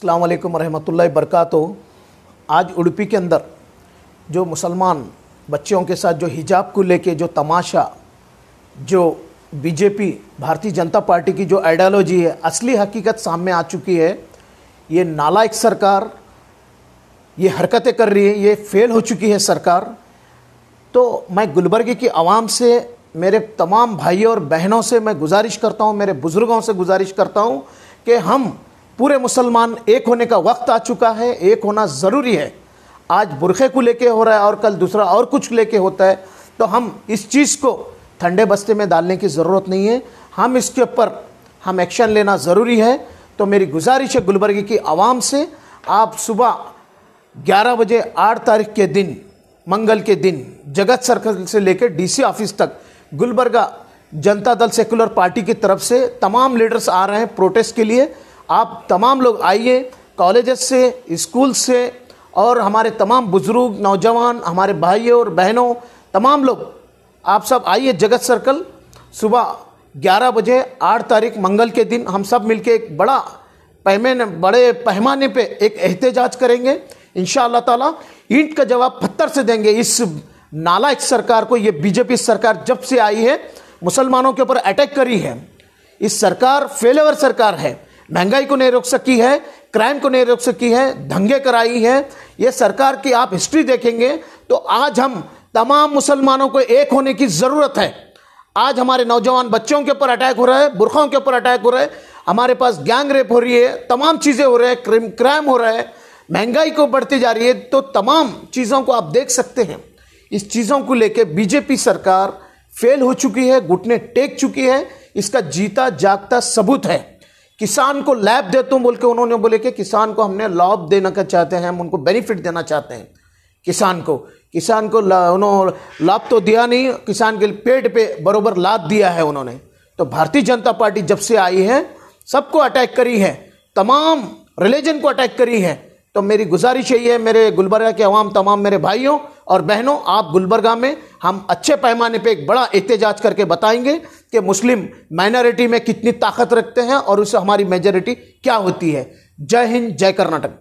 अल्लाम वरहमल बरक़ात आज उड़पी के अंदर जो मुसलमान बच्चों के साथ जो हिजाब को लेके जो तमाशा जो बीजेपी भारतीय जनता पार्टी की जो आइडियालॉजी है असली हकीकत सामने आ चुकी है ये नालायक सरकार ये हरकतें कर रही है ये फेल हो चुकी है सरकार तो मैं गुलबर्गी की आवाम से मेरे तमाम भाइयों और बहनों से मैं गुजारिश करता हूँ मेरे बुज़ुर्गों से गुजारिश करता हूँ कि हम पूरे मुसलमान एक होने का वक्त आ चुका है एक होना ज़रूरी है आज बुरखे को लेके हो रहा है और कल दूसरा और कुछ लेके होता है तो हम इस चीज़ को ठंडे बस्ते में डालने की ज़रूरत नहीं है हम इसके ऊपर हम एक्शन लेना ज़रूरी है तो मेरी गुजारिश है गुलबर्गी की आवाम से आप सुबह 11 बजे 8 तारीख के दिन मंगल के दिन जगत सर्कल से लेकर डीसी ऑफिस तक गुलबर्गा जनता दल सेकुलर पार्टी की तरफ से तमाम लीडर्स आ रहे हैं प्रोटेस्ट के लिए आप तमाम लोग आइए कॉलेजेस से स्कूल से और हमारे तमाम बुज़ुर्ग नौजवान हमारे भाइयों और बहनों तमाम लोग आप सब आइए जगत सर्कल सुबह 11 बजे 8 तारीख मंगल के दिन हम सब मिलके एक बड़ा पैमाने बड़े पैमाने पे एक एहतजाज करेंगे इन ताला ईंट का जवाब पत्थर से देंगे इस नालायक सरकार को ये बीजेपी सरकार जब से आई है मुसलमानों के ऊपर अटैक करी है इस सरकार फेलेवर सरकार है महंगाई को नहीं रोक सकी है क्राइम को नहीं रोक सकी है दंगे कराई है ये सरकार की आप हिस्ट्री देखेंगे तो आज हम तमाम मुसलमानों को एक होने की ज़रूरत है आज हमारे नौजवान बच्चों के ऊपर अटैक हो रहा है बुरखों के ऊपर अटैक हो रहा है हमारे पास गैंग रेप हो रही है तमाम चीज़ें हो रही है क्रिम क्राइम हो रहा है महंगाई को बढ़ती जा रही है तो तमाम चीज़ों को आप देख सकते हैं इस चीज़ों को लेकर बीजेपी सरकार फेल हो चुकी है घुटने टेक चुकी है इसका जीता जागता सबूत है किसान को लैब दे तू बोल के उन्होंने बोले कि किसान को हमने लाभ देना का चाहते हैं हम उनको बेनिफिट देना चाहते हैं किसान को किसान को उन्होंने लाभ तो दिया नहीं किसान के पेट पे बरोबर लाद दिया है उन्होंने तो भारतीय जनता पार्टी जब से आई है सबको अटैक करी है तमाम रिलीजन को अटैक करी है तो मेरी गुजारिश यही है मेरे गुलबर्गा के अवाम तमाम मेरे भाइयों और बहनों आप गुलबर्गा में हम अच्छे पैमाने पे एक बड़ा एहतजाज करके बताएंगे कि मुस्लिम माइनॉरिटी में कितनी ताकत रखते हैं और उससे हमारी मेजॉरिटी क्या होती है जय हिंद जय कर्नाटक